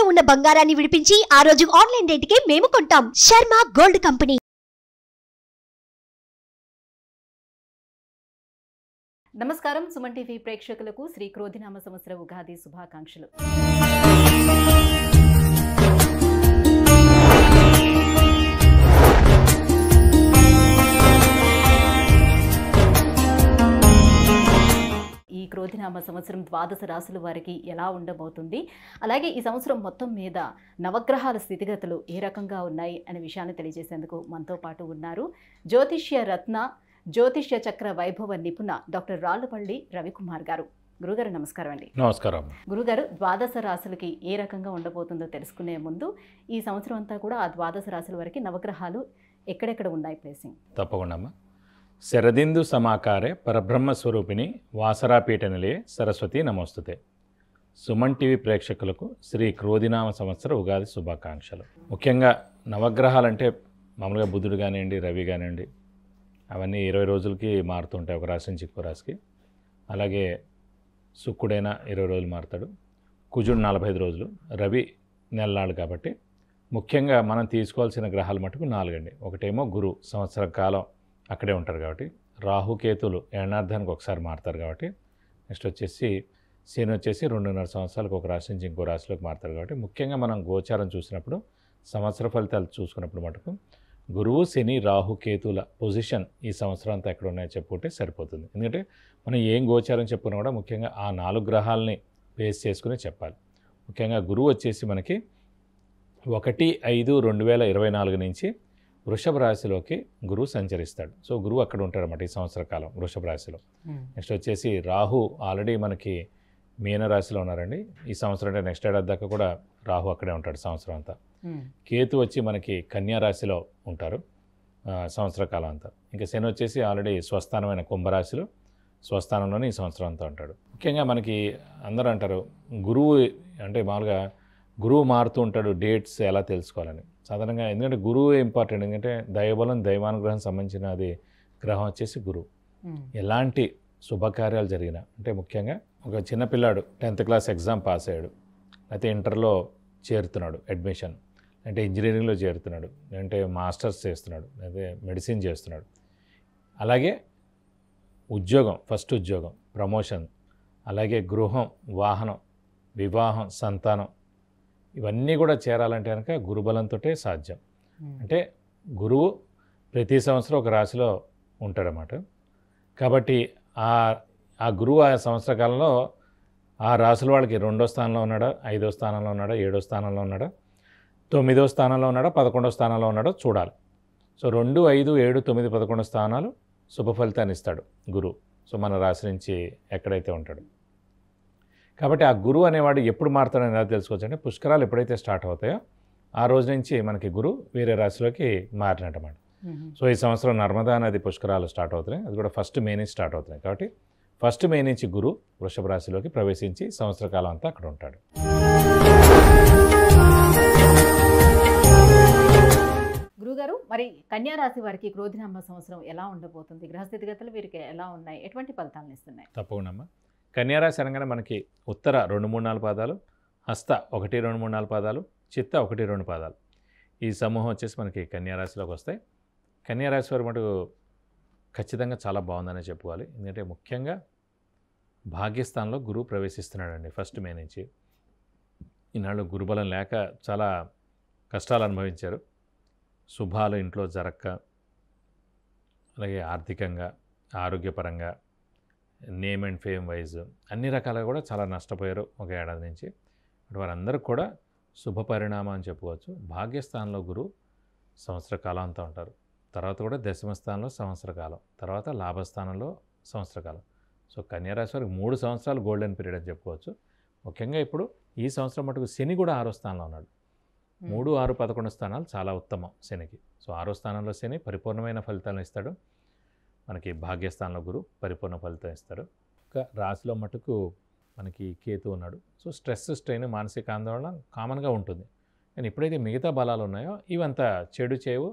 తాకట్టులో ఉన్న బంగారాన్ని విడిపించి ఆ రోజు ఆన్లైన్ కి మేము కొంటాం శర్మ గోల్డ్ కంపెనీ నమస్కారం సుమన్ టీవీ ప్రేక్షకులకు శ్రీ క్రోధినామ సంవత్సర ఉగాది శుభాకాంక్షలు సంవత్సరం ద్వాదశ రాశుల వారికి ఎలా ఉండబోతుంది అలాగే ఈ సంవత్సరం మొత్తం మీద నవగ్రహాల స్థితిగతులు ఏ రకంగా ఉన్నాయి అనే విషయాన్ని తెలియజేసేందుకు మనతో పాటు ఉన్నారు జ్యోతిష్య రత్న జ్యోతిష్య చక్ర వైభవ నిపుణ డాక్టర్ రాళ్ళపల్లి రవికుమార్ గారు గురుగారు నమస్కారం అండి నమస్కారం గురుగారు ద్వాదశ రాశులకి ఏ రకంగా ఉండబోతుందో తెలుసుకునే ముందు ఈ సంవత్సరం అంతా కూడా ఆ ద్వాదశ రాశుల వరకు నవగ్రహాలు ఎక్కడెక్కడ ఉన్నాయి ప్లేసింగ్ తప్పకుండా శరదిందు సమాకారే పరబ్రహ్మస్వరూపిణి వాసరాపీఠనిలే సరస్వతి నమోస్తుతే సుమన్ టీవీ ప్రేక్షకులకు శ్రీ క్రోధినామ సంవత్సర ఉగాది శుభాకాంక్షలు ముఖ్యంగా నవగ్రహాలంటే మామూలుగా బుధుడు కానివ్వండి రవి కానివ్వండి అవన్నీ ఇరవై రోజులకి మారుతుంటాయి ఒక రాశి నుంచి ఇంకో రాశికి అలాగే శుక్రుడైనా ఇరవై రోజులు మారుతాడు కుజుడు నలభై ఐదు రోజులు రవి నెలనాడు కాబట్టి ముఖ్యంగా మనం తీసుకోవాల్సిన గ్రహాలు మటుకు నాలుగండి ఒకటేమో గురు సంవత్సర కాలం అక్కడే ఉంటారు కాబట్టి రాహుకేతులు ఏనార్థానికి ఒకసారి మారుతారు కాబట్టి నెక్స్ట్ వచ్చేసి శని వచ్చేసి రెండున్నర సంవత్సరాలకు ఒక రాశి నుంచి ఇంకో రాశిలోకి మారుతారు కాబట్టి ముఖ్యంగా మనం గోచారం చూసినప్పుడు సంవత్సర ఫలితాలు చూసుకున్నప్పుడు మటుకు గురువు శని రాహుకేతుల పొజిషన్ ఈ సంవత్సరం అంతా ఎక్కడ ఉన్నాయో చెప్పుకుంటే సరిపోతుంది ఎందుకంటే మనం ఏం గోచారం చెప్పుకున్నా కూడా ముఖ్యంగా ఆ నాలుగు గ్రహాలని బేస్ చేసుకుని చెప్పాలి ముఖ్యంగా గురువు వచ్చేసి మనకి ఒకటి ఐదు రెండు వేల ఇరవై నాలుగు నుంచి వృషభ రాశిలోకి గురువు సంచరిస్తాడు సో గురువు అక్కడ ఉంటాడనమాట ఈ సంవత్సర కాలం వృషభ రాశిలో నెక్స్ట్ వచ్చేసి రాహు ఆల్రెడీ మనకి మీనరాశిలో ఉన్నారండి ఈ సంవత్సరం అంటే నెక్స్ట్ ఏడాది దాకా కూడా రాహు అక్కడే ఉంటాడు సంవత్సరం అంతా కేతు వచ్చి మనకి కన్యా రాశిలో ఉంటారు సంవత్సర కాలం అంతా ఇంకా శని వచ్చేసి ఆల్రెడీ స్వస్థానమైన కుంభరాశిలో స్వస్థానంలోనే ఈ సంవత్సరం అంతా ఉంటాడు ముఖ్యంగా మనకి అందరూ అంటారు గురువు అంటే మామూలుగా గురువు మారుతూ ఉంటాడు డేట్స్ ఎలా తెలుసుకోవాలని సాధారణంగా ఎందుకంటే గురువు ఇంపార్టెంట్ ఎందుకంటే దైవబలం దైవానుగ్రహం అది గ్రహం వచ్చేసి గురువు ఎలాంటి శుభకార్యాలు జరిగినా అంటే ముఖ్యంగా ఒక చిన్నపిల్లాడు టెన్త్ క్లాస్ ఎగ్జామ్ పాస్ అయ్యాడు అయితే ఇంటర్లో చేరుతున్నాడు అడ్మిషన్ అంటే ఇంజనీరింగ్లో చేరుతున్నాడు లేదంటే మాస్టర్స్ చేస్తున్నాడు లేదా మెడిసిన్ చేస్తున్నాడు అలాగే ఉద్యోగం ఫస్ట్ ఉద్యోగం ప్రమోషన్ అలాగే గృహం వాహనం వివాహం సంతానం ఇవన్నీ కూడా చేరాలంటే కనుక గురుబలంతో సాధ్యం hmm. అంటే గురువు ప్రతి సంవత్సరం ఒక రాశిలో ఉంటాడనమాట కాబట్టి ఆ ఆ గురువు ఆ సంవత్సర కాలంలో ఆ రాసుల వాళ్ళకి రెండో స్థానంలో ఉన్నాడా ఐదో స్థానంలో ఉన్నాడా ఏడో స్థానంలో ఉన్నాడా తొమ్మిదో స్థానంలో ఉన్నాడా పదకొండో స్థానంలో ఉన్నాడో చూడాలి సో రెండు ఐదు ఏడు తొమ్మిది పదకొండు స్థానాలు శుభ ఫలితాన్ని ఇస్తాడు గురువు సో మన రాశి నుంచి ఎక్కడైతే ఉంటాడు కాబట్టి ఆ గురువు అనేవాడు ఎప్పుడు మారుతాడని ఎలా తెలుసుకోవచ్చు అంటే పుష్కరాలు ఎప్పుడైతే స్టార్ట్ అవుతాయో ఆ రోజు నుంచి మనకి గురువు వేరే రాశిలోకి మారినట్టమాట సో ఈ సంవత్సరం నర్మదా నది పుష్కరాలు స్టార్ట్ అవుతున్నాయి అది కూడా ఫస్ట్ మే నుంచి స్టార్ట్ అవుతున్నాయి కాబట్టి ఫస్ట్ మే నుంచి గురు వృషభ రాశిలోకి ప్రవేశించి సంవత్సర కాలం అంతా అక్కడ ఉంటాడు గురుగారు మరి కన్యా రాశి వారికి క్రోధినామ సంవత్సరం ఎలా ఉండబోతుంది గ్రహస్థితిగతులు వీరికి ఎలా ఉన్నాయి ఎటువంటి ఫలితాలను ఇస్తున్నాయి తప్పకుండా కన్యారాశి అనగానే మనకి ఉత్తర రెండు మూడు నాలుగు పాదాలు హస్త ఒకటి రెండు మూడు నాలుగు పాదాలు చిత్త ఒకటి రెండు పాదాలు ఈ సమూహం వచ్చేసి మనకి కన్యారాశిలోకి వస్తాయి కన్యారాశి వారి మటుకు ఖచ్చితంగా చాలా బాగుందనే చెప్పుకోవాలి ఎందుకంటే ముఖ్యంగా భాగ్యస్థానంలో గురువు ప్రవేశిస్తున్నాడండి ఫస్ట్ మే నుంచి ఈనాళ్ళు గురుబలం లేక చాలా కష్టాలు అనుభవించారు శుభాలు ఇంట్లో జరక్క అలాగే ఆర్థికంగా ఆరోగ్యపరంగా నేమ్ అండ్ ఫేమ్ వైజ్ అన్ని రకాలుగా కూడా చాలా నష్టపోయారు ఒక ఏడాది నుంచి వారందరూ కూడా శుభ పరిణామం అని చెప్పుకోవచ్చు భాగ్యస్థానంలో గురు సంవత్సర కాలం అంతా ఉంటారు తర్వాత కూడా దశమ స్థానంలో సంవత్సర కాలం తర్వాత లాభస్థానంలో సంవత్సర కాలం సో కన్యారాశి వారికి మూడు సంవత్సరాలు గోల్డెన్ పీరియడ్ అని చెప్పుకోవచ్చు ముఖ్యంగా ఇప్పుడు ఈ సంవత్సరం మటుకు శని కూడా ఆరో స్థానంలో ఉన్నాడు మూడు ఆరు పదకొండు స్థానాలు చాలా ఉత్తమం శనికి సో ఆరో స్థానంలో శని పరిపూర్ణమైన ఫలితాలను ఇస్తాడు మనకి భాగ్యస్థానంలో గురు పరిపూర్ణ ఫలితం ఇస్తారు ఇంకా రాశిలో మటుకు మనకి కేతు ఉన్నాడు సో స్ట్రెస్ స్ట్రెయిన్ మానసిక ఆందోళన కామన్గా ఉంటుంది కానీ ఎప్పుడైతే మిగతా బలాలు ఉన్నాయో ఇవంత చెడు చేయవు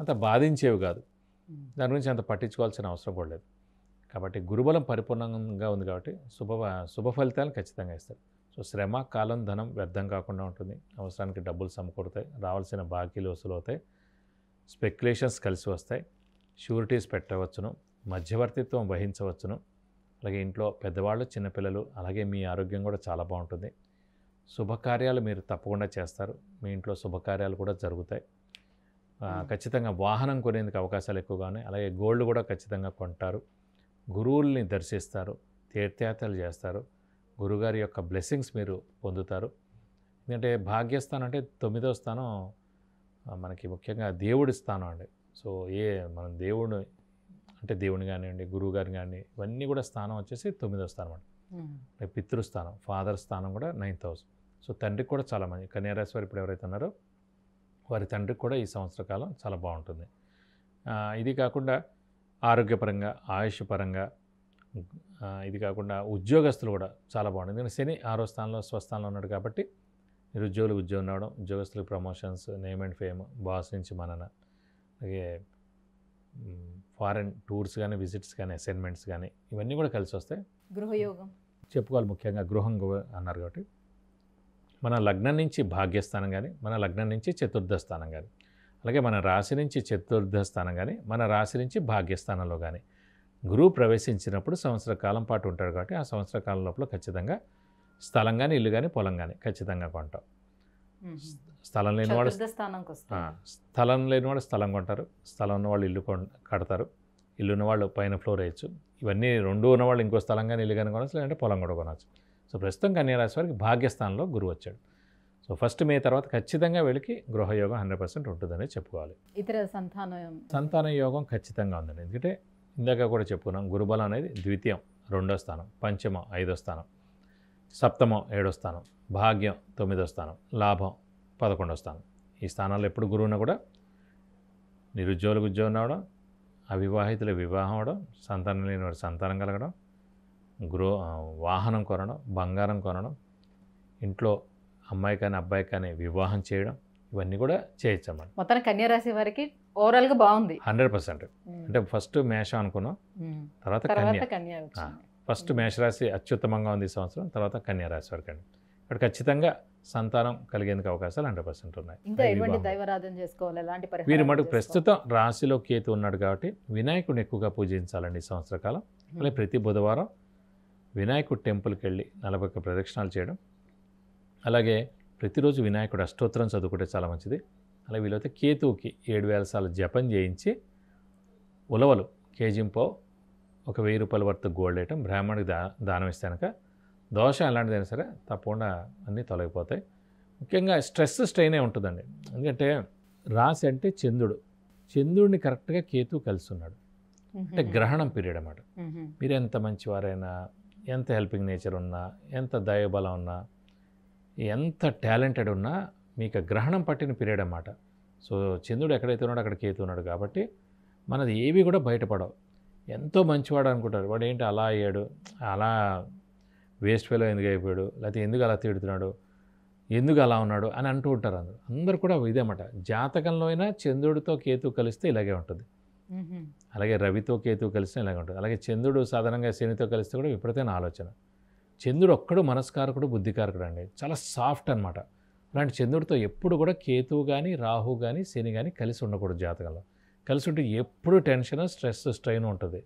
అంత బాధించేవి కాదు దాని గురించి అంత పట్టించుకోవాల్సిన అవసరం కూడా లేదు కాబట్టి గురుబలం పరిపూర్ణంగా ఉంది కాబట్టి శుభ శుభ ఫలితాలు ఖచ్చితంగా ఇస్తారు సో శ్రమ కాలం ధనం వ్యర్థం కాకుండా ఉంటుంది అవసరానికి డబ్బులు సమకూరుతాయి రావాల్సిన బాకీలు వసూలు అవుతాయి స్పెక్యులేషన్స్ కలిసి వస్తాయి షూరిటీస్ పెట్టవచ్చును మధ్యవర్తిత్వం వహించవచ్చును అలాగే ఇంట్లో పెద్దవాళ్ళు చిన్నపిల్లలు అలాగే మీ ఆరోగ్యం కూడా చాలా బాగుంటుంది శుభకార్యాలు మీరు తప్పకుండా చేస్తారు మీ ఇంట్లో శుభకార్యాలు కూడా జరుగుతాయి ఖచ్చితంగా వాహనం కొనేందుకు అవకాశాలు ఎక్కువగా ఉన్నాయి అలాగే గోల్డ్ కూడా ఖచ్చితంగా కొంటారు గురువుల్ని దర్శిస్తారు తీర్థయాత్రలు చేస్తారు గురుగారి యొక్క బ్లెస్సింగ్స్ మీరు పొందుతారు ఎందుకంటే భాగ్యస్థానం అంటే తొమ్మిదో స్థానం మనకి ముఖ్యంగా దేవుడి స్థానం అండి సో ఏ మనం దేవుడు అంటే దేవుని కానివ్వండి గురువు గారిని కానీ ఇవన్నీ కూడా స్థానం వచ్చేసి తొమ్మిదో స్థానం అండి పితృస్థానం ఫాదర్ స్థానం కూడా నైన్త్ హౌస్ సో తండ్రికి కూడా చాలా మంది కన్యారాశి ఇప్పుడు ఎవరైతే ఉన్నారో వారి తండ్రికి కూడా ఈ సంవత్సర కాలం చాలా బాగుంటుంది ఇది కాకుండా ఆరోగ్యపరంగా ఆయుష్ పరంగా ఇది కాకుండా ఉద్యోగస్తులు కూడా చాలా బాగుంటుంది ఎందుకంటే శని ఆరో స్థానంలో స్వస్థానంలో ఉన్నాడు కాబట్టి నిరుద్యోగులు ఉద్యోగం రావడం ఉద్యోగస్తులకు promotions name and fame boss నుంచి మనన అలాగే ఫారెన్ టూర్స్ కానీ విజిట్స్ కానీ అసైన్మెంట్స్ కానీ ఇవన్నీ కూడా కలిసి వస్తాయి గృహయోగం చెప్పుకోవాలి ముఖ్యంగా గృహం అన్నారు కాబట్టి మన లగ్నం నుంచి భాగ్యస్థానం కానీ మన లగ్నం నుంచి చతుర్థ స్థానం కానీ అలాగే మన రాశి నుంచి చతుర్థ స్థానం కానీ మన రాశి నుంచి భాగ్యస్థానంలో కానీ గురువు ప్రవేశించినప్పుడు సంవత్సర కాలం పాటు ఉంటాడు కాబట్టి ఆ సంవత్సర కాలం లోపల ఖచ్చితంగా స్థలం కానీ ఇల్లు కానీ పొలం కానీ ఖచ్చితంగా కొంటాం స్థలం లేనివాడు స్థలం లేనివాడు స్థలం కొంటారు స్థలం ఉన్నవాళ్ళు ఇల్లు కడతారు ఇల్లు ఉన్నవాళ్ళు పైన ఫ్లోర్ వేయచ్చు ఇవన్నీ రెండు ఉన్నవాళ్ళు ఇంకో స్థలం కానీ ఇల్లు కానీ కొనవచ్చు లేదంటే పొలం కూడా కొనవచ్చు సో ప్రస్తుతం కన్యారాశి వారికి భాగ్యస్థానంలో గురువు వచ్చాడు సో ఫస్ట్ మే తర్వాత ఖచ్చితంగా వెళ్ళి గృహయోగం హండ్రెడ్ పర్సెంట్ ఉంటుందని చెప్పుకోవాలి ఇతర సంతాన సంతాన యోగం ఖచ్చితంగా ఉందండి ఎందుకంటే ఇందాక కూడా చెప్పుకున్నాం గురుబలం అనేది ద్వితీయం రెండో స్థానం పంచమ ఐదో స్థానం సప్తమం ఏడో స్థానం భాగ్యం తొమ్మిదో స్థానం లాభం పదకొండో స్థానం ఈ స్థానాల్లో ఎప్పుడు గురువున కూడా నిరుద్యోగులకు ఉద్యోగం అవడం అవివాహితుల వివాహం అవడం సంతానం లేని వాడు సంతానం కలగడం గృహ వాహనం కొనడం బంగారం కొనడం ఇంట్లో అమ్మాయి కానీ అబ్బాయి కానీ వివాహం చేయడం ఇవన్నీ కూడా చేయొచ్చు అన్నమాట మొత్తం కన్యారాశి వారికి ఓవరాల్గా బాగుంది హండ్రెడ్ పర్సెంట్ అంటే ఫస్ట్ మేషం అనుకున్నాం తర్వాత కన్యా ఫస్ట్ మేషరాశి అత్యుత్తమంగా ఉంది సంవత్సరం తర్వాత కన్యారాశి వరకు అండి ఇక్కడ ఖచ్చితంగా సంతానం కలిగేందుకు అవకాశాలు హండ్రెడ్ పర్సెంట్ ఉన్నాయి ఇంకా వీరి మటుకు ప్రస్తుతం రాశిలో కేతు ఉన్నాడు కాబట్టి వినాయకుడిని ఎక్కువగా పూజించాలండి ఈ సంవత్సర కాలం అలాగే ప్రతి బుధవారం వినాయకుడు టెంపుల్కి వెళ్ళి నలభై ఒక్క ప్రదక్షిణాలు చేయడం అలాగే ప్రతిరోజు వినాయకుడు అష్టోత్తరం చదువుకుంటే చాలా మంచిది అలాగే వీలైతే కేతువుకి ఏడు వేల సార్లు జపం చేయించి ఉలవలు కేజింపో ఒక వెయ్యి రూపాయల వర్త్ గోల్డ్ ఐటమ్ బ్రాహ్మణుడికి దా దానం ఇస్తే కనుక దోషం ఎలాంటిదైనా సరే తప్పకుండా అన్నీ తొలగిపోతాయి ముఖ్యంగా స్ట్రెస్ స్ట్రెయినే ఉంటుందండి ఎందుకంటే రాశి అంటే చంద్రుడు చంద్రుడిని కరెక్ట్గా కేతు కలుస్తున్నాడు అంటే గ్రహణం పీరియడ్ అన్నమాట మీరు ఎంత మంచివారైనా ఎంత హెల్పింగ్ నేచర్ ఉన్నా ఎంత దయబలం ఉన్నా ఎంత టాలెంటెడ్ ఉన్నా మీకు గ్రహణం పట్టిన పీరియడ్ అన్నమాట సో చంద్రుడు ఎక్కడైతే ఉన్నాడో అక్కడ కేతు ఉన్నాడు కాబట్టి మనది ఏవి కూడా బయటపడవు ఎంతో మంచివాడు అనుకుంటారు వాడు ఏంటి అలా అయ్యాడు అలా వేస్ట్ ఫెలో ఎందుకు అయిపోయాడు లేకపోతే ఎందుకు అలా తిడుతున్నాడు ఎందుకు అలా ఉన్నాడు అని అంటూ ఉంటారు అందరు అందరు కూడా అన్నమాట జాతకంలో అయినా చంద్రుడితో కేతు కలిస్తే ఇలాగే ఉంటుంది అలాగే రవితో కేతు కలిస్తే ఇలాగే ఉంటుంది అలాగే చంద్రుడు సాధారణంగా శనితో కలిస్తే కూడా విపరీతమైన ఆలోచన చంద్రుడు ఒక్కడు మనస్కారకుడు బుద్ధికారకుడు అండి చాలా సాఫ్ట్ అనమాట అలాంటి చంద్రుడితో ఎప్పుడు కూడా కేతువు కానీ రాహు కానీ శని కానీ కలిసి ఉండకూడదు జాతకంలో కలిసి ఉంటే ఎప్పుడు టెన్షన్ స్ట్రెస్ స్ట్రెయిన్ ఉంటుంది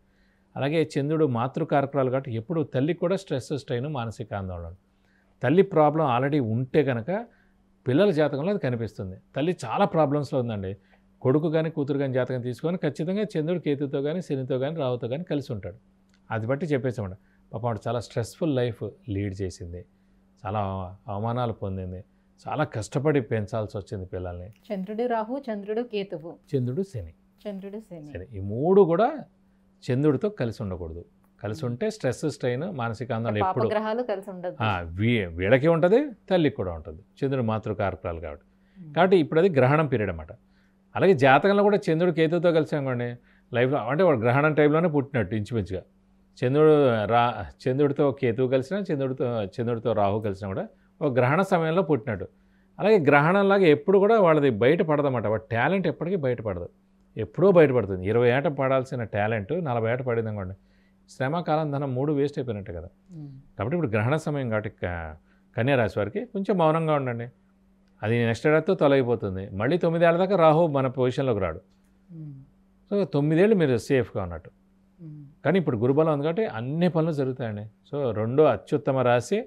అలాగే చంద్రుడు మాతృ మాతృకారకురాలు కాబట్టి ఎప్పుడు తల్లికి కూడా స్ట్రెస్ స్ట్రెయిన్ మానసిక ఆందోళన తల్లి ప్రాబ్లం ఆల్రెడీ ఉంటే కనుక పిల్లల జాతకంలో అది కనిపిస్తుంది తల్లి చాలా ప్రాబ్లమ్స్లో ఉందండి కొడుకు కానీ కూతురు కానీ జాతకం తీసుకొని ఖచ్చితంగా చంద్రుడు కేతుతో కానీ శనితో కానీ రావుతో కానీ కలిసి ఉంటాడు అది బట్టి చెప్పేసామండి పాప వాడు చాలా స్ట్రెస్ఫుల్ లైఫ్ లీడ్ చేసింది చాలా అవమానాలు పొందింది చాలా కష్టపడి పెంచాల్సి వచ్చింది పిల్లల్ని చంద్రుడు రాహు చంద్రుడు కేతువు చంద్రుడు శని చంద్రుడు శని ఈ మూడు కూడా చంద్రుడితో కలిసి ఉండకూడదు కలిసి ఉంటే స్ట్రెస్ స్ట్రెయిన్ మానసిక ఆందోళన ఎప్పుడు వీడకి కలిసి ఉంటుంది తల్లికి కూడా ఉంటుంది చంద్రుడు మాతృ కారకురాలు కాబట్టి కాబట్టి ఇప్పుడు అది గ్రహణం పీరియడ్ అనమాట అలాగే జాతకంలో కూడా చంద్రుడు కేతుతో కలిసి అనుకోండి లైఫ్లో అంటే వాడు గ్రహణం టైంలోనే పుట్టినట్టు ఇంచుమించుగా చంద్రుడు రా చంద్రుడితో కేతువు కలిసిన చంద్రుడితో చంద్రుడితో రాహు కలిసినా కూడా ఒక గ్రహణ సమయంలో పుట్టినట్టు అలాగే గ్రహణంలాగా ఎప్పుడు కూడా వాళ్ళది బయటపడదన్నమాట వాడి టాలెంట్ ఎప్పటికీ బయటపడదు ఎప్పుడో బయటపడుతుంది ఇరవై ఏట పడాల్సిన టాలెంట్ నలభై ఏట పడింది అనుకోండి కాలం ధనం మూడు వేస్ట్ అయిపోయినట్టు కదా కాబట్టి ఇప్పుడు గ్రహణ సమయం కాబట్టి కన్యా రాశి వారికి కొంచెం మౌనంగా ఉండండి అది నెక్స్ట్ ఏడాదితో తొలగిపోతుంది మళ్ళీ తొమ్మిదేళ్ళ దాకా రాహు మన పొజిషన్లోకి రాడు సో తొమ్మిదేళ్ళు మీరు సేఫ్గా ఉన్నట్టు కానీ ఇప్పుడు గురుబలం ఉంది కాబట్టి అన్ని పనులు జరుగుతాయండి సో రెండో అత్యుత్తమ రాశి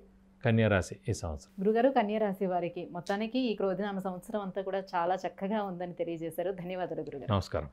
కన్యారాశి ఈ సంవత్సరం గురుగారు కన్యారాశి వారికి మొత్తానికి ఈ క్రోధనామ సంవత్సరం అంతా కూడా చాలా చక్కగా ఉందని తెలియజేశారు ధన్యవాదాలు గురుగారు నమస్కారం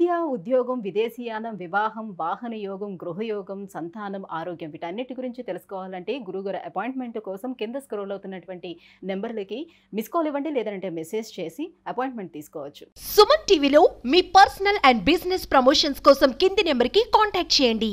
విద్య ఉద్యోగం విదేశీయానం వివాహం వాహన యోగం గృహయోగం సంతానం ఆరోగ్యం వీటన్నిటి గురించి తెలుసుకోవాలంటే గురుగారు అపాయింట్మెంట్ కోసం కింద స్క్రోల్ అవుతున్నటువంటి నెంబర్లకి మిస్ కాల్ ఇవ్వండి లేదంటే మెసేజ్ చేసి అపాయింట్మెంట్ తీసుకోవచ్చు సుమన్ టీవీలో మీ పర్సనల్ అండ్ బిజినెస్ ప్రమోషన్స్ కోసం కింది నెంబర్కి కాంటాక్ట్ చేయండి